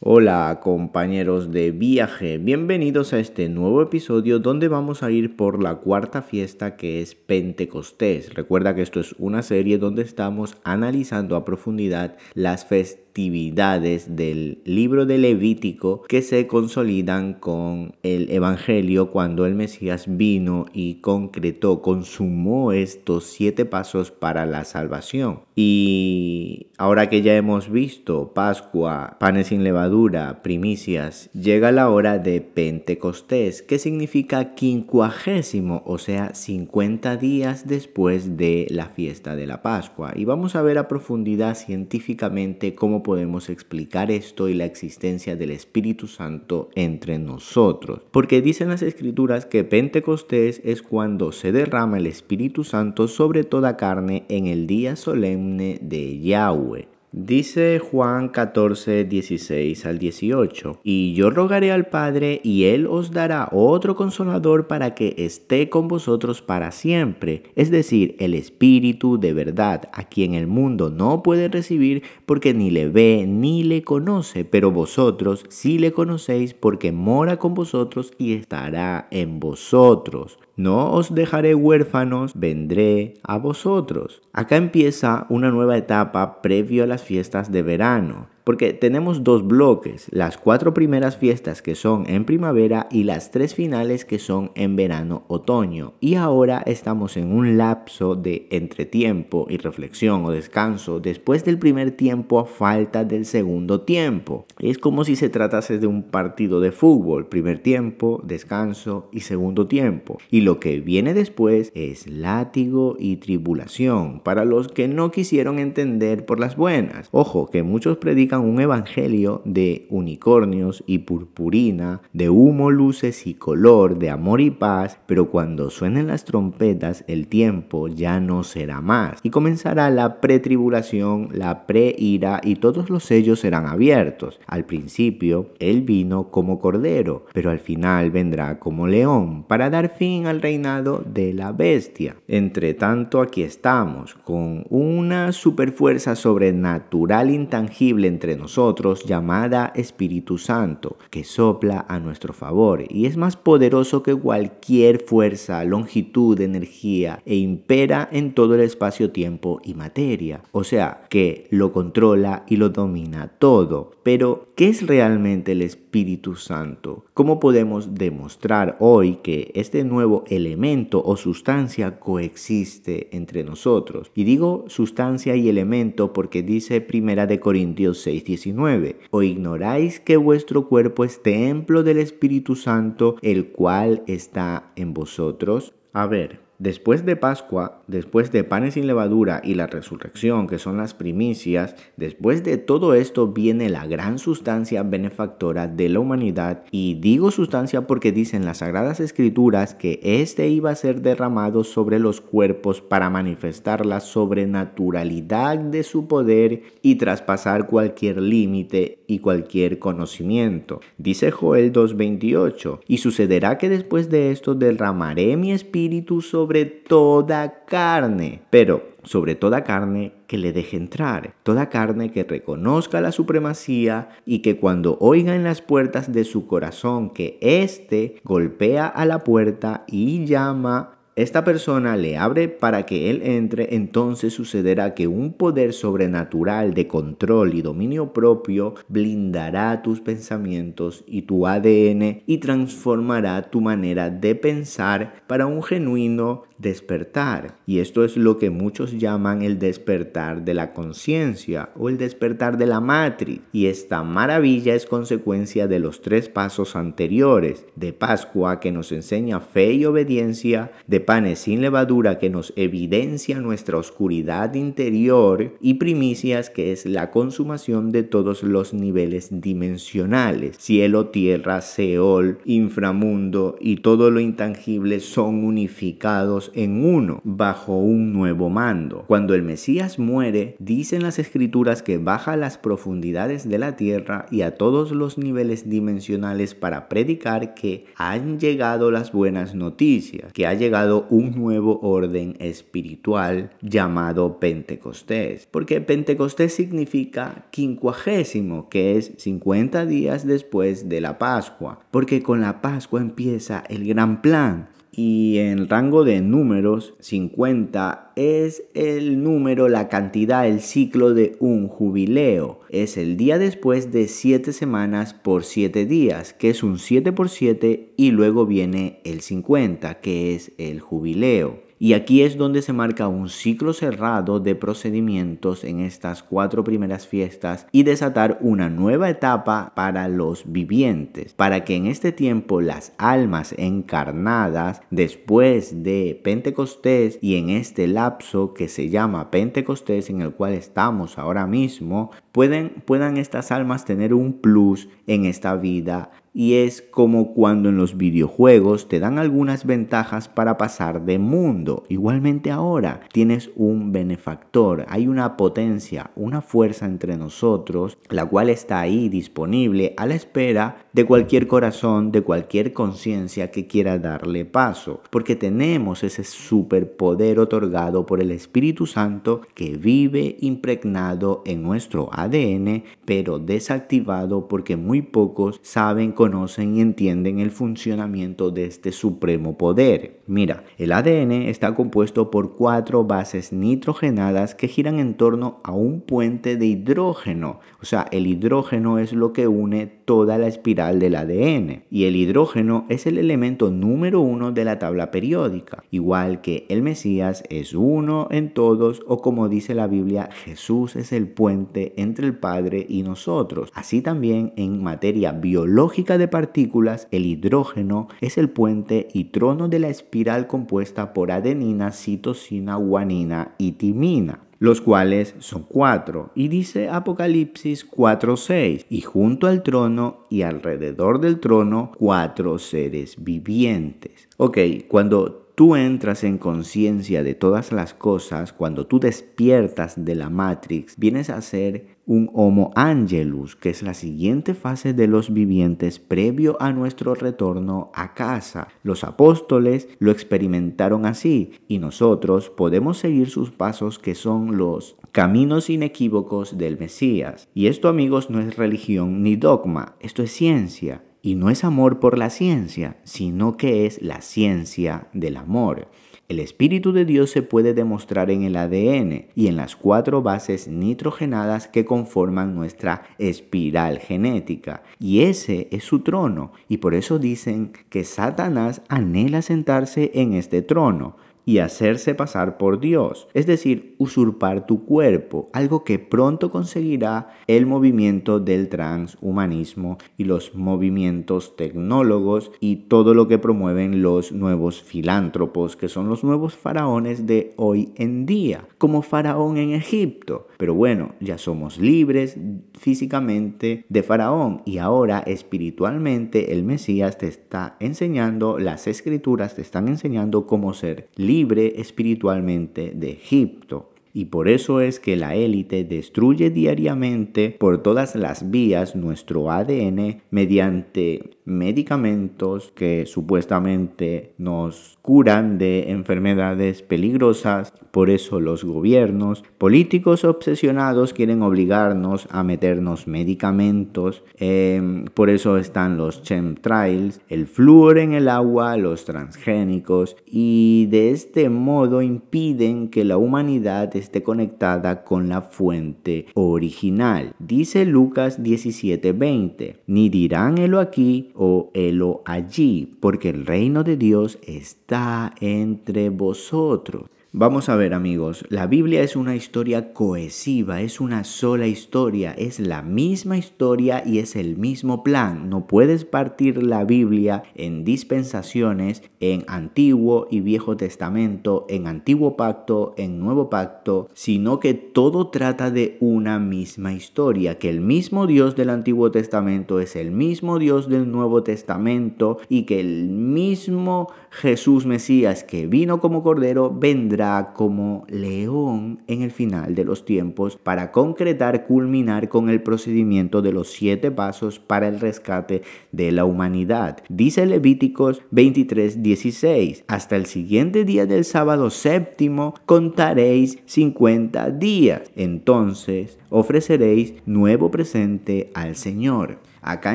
Hola compañeros de viaje, bienvenidos a este nuevo episodio donde vamos a ir por la cuarta fiesta que es Pentecostés. Recuerda que esto es una serie donde estamos analizando a profundidad las festividades actividades del libro de Levítico que se consolidan con el Evangelio cuando el Mesías vino y concretó, consumó estos siete pasos para la salvación. Y ahora que ya hemos visto Pascua, panes sin levadura, primicias, llega la hora de Pentecostés, que significa quincuagésimo, o sea, 50 días después de la fiesta de la Pascua. Y vamos a ver a profundidad científicamente cómo podemos explicar esto y la existencia del Espíritu Santo entre nosotros. Porque dicen las escrituras que Pentecostés es cuando se derrama el Espíritu Santo sobre toda carne en el día solemne de Yahweh. Dice Juan 14, 16 al 18, y yo rogaré al Padre, y Él os dará otro consolador para que esté con vosotros para siempre, es decir, el Espíritu de verdad, a quien el mundo no puede recibir porque ni le ve ni le conoce, pero vosotros sí le conocéis porque mora con vosotros y estará en vosotros. No os dejaré huérfanos, vendré a vosotros. Acá empieza una nueva etapa previo a las fiestas de verano porque tenemos dos bloques, las cuatro primeras fiestas que son en primavera y las tres finales que son en verano-otoño. Y ahora estamos en un lapso de entretiempo y reflexión o descanso después del primer tiempo a falta del segundo tiempo. Es como si se tratase de un partido de fútbol, primer tiempo, descanso y segundo tiempo. Y lo que viene después es látigo y tribulación para los que no quisieron entender por las buenas. Ojo, que muchos predican un evangelio de unicornios y purpurina, de humo, luces y color, de amor y paz, pero cuando suenen las trompetas el tiempo ya no será más y comenzará la pretribulación, la preira y todos los sellos serán abiertos. Al principio él vino como cordero, pero al final vendrá como león para dar fin al reinado de la bestia. Entre tanto aquí estamos con una superfuerza sobrenatural intangible entre nosotros llamada Espíritu Santo, que sopla a nuestro favor y es más poderoso que cualquier fuerza, longitud, energía e impera en todo el espacio, tiempo y materia. O sea, que lo controla y lo domina todo. Pero, ¿qué es realmente el Espíritu Santo? ¿Cómo podemos demostrar hoy que este nuevo elemento o sustancia coexiste entre nosotros? Y digo sustancia y elemento porque dice Primera de Corintios 19. o ignoráis que vuestro cuerpo es templo del Espíritu Santo, el cual está en vosotros. A ver, Después de Pascua, después de panes sin levadura y la resurrección, que son las primicias, después de todo esto viene la gran sustancia benefactora de la humanidad. Y digo sustancia porque dicen las sagradas escrituras que éste iba a ser derramado sobre los cuerpos para manifestar la sobrenaturalidad de su poder y traspasar cualquier límite y cualquier conocimiento. Dice Joel 2.28, y sucederá que después de esto derramaré mi espíritu sobre sobre toda carne, pero sobre toda carne que le deje entrar, toda carne que reconozca la supremacía y que cuando oiga en las puertas de su corazón que éste golpea a la puerta y llama, esta persona le abre para que él entre, entonces sucederá que un poder sobrenatural de control y dominio propio blindará tus pensamientos y tu ADN y transformará tu manera de pensar para un genuino despertar. Y esto es lo que muchos llaman el despertar de la conciencia o el despertar de la matriz. Y esta maravilla es consecuencia de los tres pasos anteriores, de Pascua que nos enseña fe y obediencia, de panes sin levadura que nos evidencia nuestra oscuridad interior y primicias que es la consumación de todos los niveles dimensionales, cielo, tierra, Seol, inframundo y todo lo intangible son unificados en uno bajo un nuevo mando. Cuando el Mesías muere, dicen las escrituras que baja a las profundidades de la tierra y a todos los niveles dimensionales para predicar que han llegado las buenas noticias, que ha llegado un nuevo orden espiritual llamado Pentecostés. Porque Pentecostés significa quincuagésimo, que es 50 días después de la Pascua, porque con la Pascua empieza el gran plan y en rango de números 50 es el número, la cantidad, el ciclo de un jubileo. Es el día después de 7 semanas por 7 días, que es un 7 por 7 y luego viene el 50, que es el jubileo. Y aquí es donde se marca un ciclo cerrado de procedimientos en estas cuatro primeras fiestas y desatar una nueva etapa para los vivientes, para que en este tiempo las almas encarnadas después de Pentecostés y en este lapso que se llama Pentecostés en el cual estamos ahora mismo, pueden, puedan estas almas tener un plus en esta vida. Y es como cuando en los videojuegos te dan algunas ventajas para pasar de mundo. Igualmente ahora tienes un benefactor, hay una potencia, una fuerza entre nosotros, la cual está ahí disponible a la espera de cualquier corazón, de cualquier conciencia que quiera darle paso. Porque tenemos ese superpoder otorgado por el Espíritu Santo que vive impregnado en nuestro ADN, pero desactivado porque muy pocos saben, conocen y entienden el funcionamiento de este supremo poder. Mira, el ADN está compuesto por cuatro bases nitrogenadas que giran en torno a un puente de hidrógeno. O sea, el hidrógeno es lo que une toda la espiral del ADN y el hidrógeno es el elemento número uno de la tabla periódica, igual que el Mesías es uno en todos o como dice la Biblia, Jesús es el puente en entre el Padre y nosotros. Así también en materia biológica de partículas, el hidrógeno es el puente y trono de la espiral compuesta por adenina, citosina, guanina y timina los cuales son cuatro, y dice Apocalipsis 4.6, y junto al trono y alrededor del trono cuatro seres vivientes. Ok, cuando tú entras en conciencia de todas las cosas, cuando tú despiertas de la Matrix, vienes a ser un Homo Angelus, que es la siguiente fase de los vivientes previo a nuestro retorno a casa. Los apóstoles lo experimentaron así y nosotros podemos seguir sus pasos que son los caminos inequívocos del Mesías. Y esto amigos no es religión ni dogma, esto es ciencia. Y no es amor por la ciencia, sino que es la ciencia del amor. El Espíritu de Dios se puede demostrar en el ADN y en las cuatro bases nitrogenadas que conforman nuestra espiral genética. Y ese es su trono. Y por eso dicen que Satanás anhela sentarse en este trono y hacerse pasar por Dios, es decir, usurpar tu cuerpo, algo que pronto conseguirá el movimiento del transhumanismo y los movimientos tecnólogos y todo lo que promueven los nuevos filántropos, que son los nuevos faraones de hoy en día, como faraón en Egipto. Pero bueno, ya somos libres físicamente de faraón y ahora espiritualmente el Mesías te está enseñando, las escrituras te están enseñando cómo ser libres libre espiritualmente de Egipto. Y por eso es que la élite destruye diariamente por todas las vías nuestro ADN mediante medicamentos que supuestamente nos curan de enfermedades peligrosas. Por eso los gobiernos, políticos obsesionados quieren obligarnos a meternos medicamentos. Em, por eso están los chemtrails, el flúor en el agua, los transgénicos. Y de este modo impiden que la humanidad esté conectada con la fuente original. Dice Lucas 17:20, ni dirán elo aquí o helo allí, porque el reino de Dios está entre vosotros. Vamos a ver amigos, la Biblia es una historia cohesiva, es una sola historia, es la misma historia y es el mismo plan. No puedes partir la Biblia en dispensaciones, en Antiguo y Viejo Testamento, en Antiguo Pacto, en Nuevo Pacto, sino que todo trata de una misma historia, que el mismo Dios del Antiguo Testamento es el mismo Dios del Nuevo Testamento y que el mismo Jesús Mesías que vino como Cordero vendrá como león en el final de los tiempos para concretar, culminar con el procedimiento de los siete pasos para el rescate de la humanidad. Dice Levíticos 23:16 hasta el siguiente día del sábado séptimo contaréis 50 días. Entonces ofreceréis nuevo presente al Señor. Acá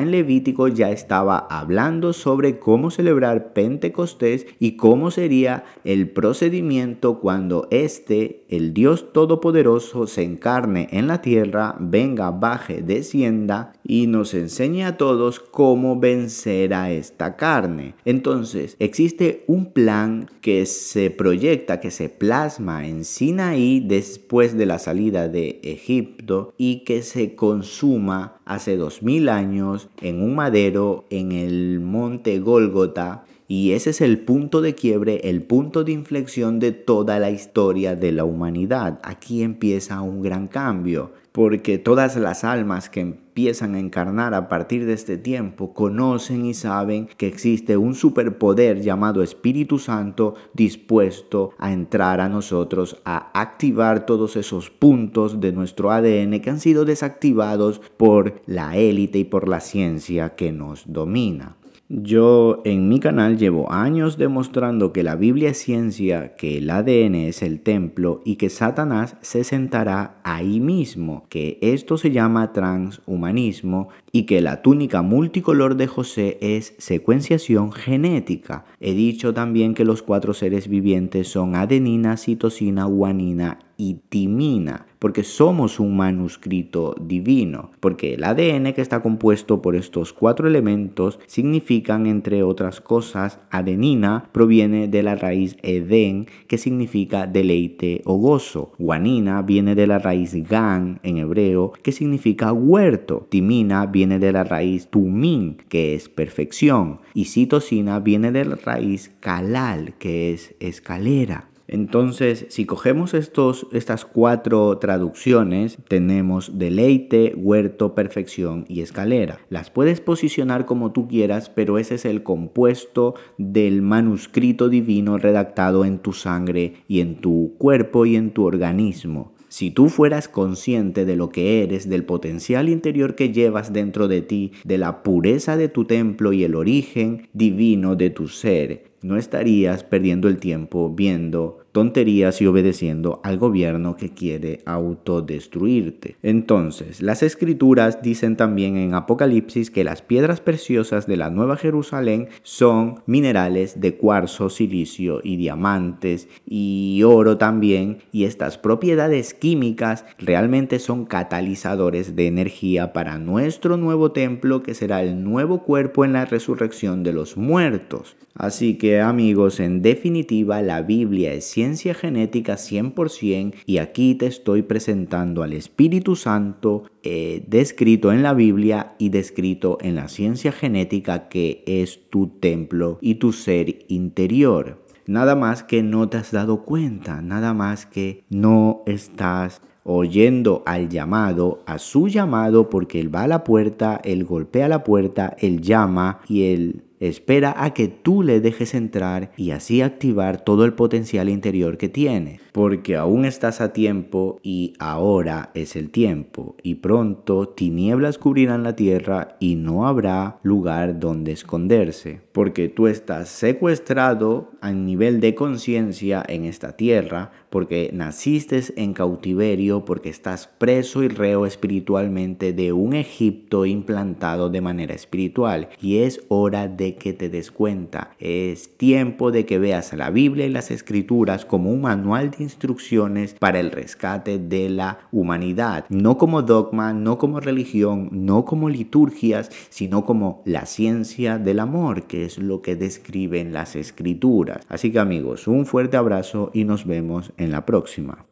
en Levítico ya estaba hablando sobre cómo celebrar Pentecostés y cómo sería el procedimiento cuando éste, el Dios Todopoderoso, se encarne en la tierra, venga, baje, descienda y nos enseñe a todos cómo vencer a esta carne. Entonces, existe un plan que se proyecta, que se plasma en Sinaí después de la salida de Egipto y que se consuma hace dos mil años en un madero en el monte Gólgota y ese es el punto de quiebre, el punto de inflexión de toda la historia de la humanidad. Aquí empieza un gran cambio, porque todas las almas que empiezan a encarnar a partir de este tiempo conocen y saben que existe un superpoder llamado Espíritu Santo dispuesto a entrar a nosotros, a activar todos esos puntos de nuestro ADN que han sido desactivados por la élite y por la ciencia que nos domina. Yo en mi canal llevo años demostrando que la Biblia es ciencia, que el ADN es el templo y que Satanás se sentará ahí mismo, que esto se llama transhumanismo y que la túnica multicolor de José es secuenciación genética. He dicho también que los cuatro seres vivientes son adenina, citosina, guanina y timina porque somos un manuscrito divino, porque el ADN que está compuesto por estos cuatro elementos significan, entre otras cosas, adenina proviene de la raíz edén, que significa deleite o gozo, guanina viene de la raíz gan en hebreo, que significa huerto, timina viene de la raíz tumín, que es perfección, y citosina viene de la raíz calal, que es escalera. Entonces, si cogemos estos, estas cuatro traducciones, tenemos deleite, huerto, perfección y escalera. Las puedes posicionar como tú quieras, pero ese es el compuesto del manuscrito divino redactado en tu sangre y en tu cuerpo y en tu organismo. Si tú fueras consciente de lo que eres, del potencial interior que llevas dentro de ti, de la pureza de tu templo y el origen divino de tu ser, no estarías perdiendo el tiempo viendo tonterías y obedeciendo al gobierno que quiere autodestruirte. Entonces, las escrituras dicen también en Apocalipsis que las piedras preciosas de la Nueva Jerusalén son minerales de cuarzo, silicio y diamantes y oro también y estas propiedades químicas realmente son catalizadores de energía para nuestro nuevo templo que será el nuevo cuerpo en la resurrección de los muertos. Así que amigos, en definitiva la Biblia es ciencia genética 100% y aquí te estoy presentando al Espíritu Santo eh, descrito en la Biblia y descrito en la ciencia genética que es tu templo y tu ser interior. Nada más que no te has dado cuenta, nada más que no estás oyendo al llamado, a su llamado, porque él va a la puerta, él golpea la puerta, él llama y él Espera a que tú le dejes entrar y así activar todo el potencial interior que tiene, porque aún estás a tiempo y ahora es el tiempo y pronto tinieblas cubrirán la tierra y no habrá lugar donde esconderse, porque tú estás secuestrado a nivel de conciencia en esta tierra, porque naciste en cautiverio, porque estás preso y reo espiritualmente de un Egipto implantado de manera espiritual y es hora de que te des cuenta. Es tiempo de que veas la Biblia y las Escrituras como un manual de instrucciones para el rescate de la humanidad. No como dogma, no como religión, no como liturgias, sino como la ciencia del amor, que es lo que describen las Escrituras. Así que amigos, un fuerte abrazo y nos vemos en la próxima.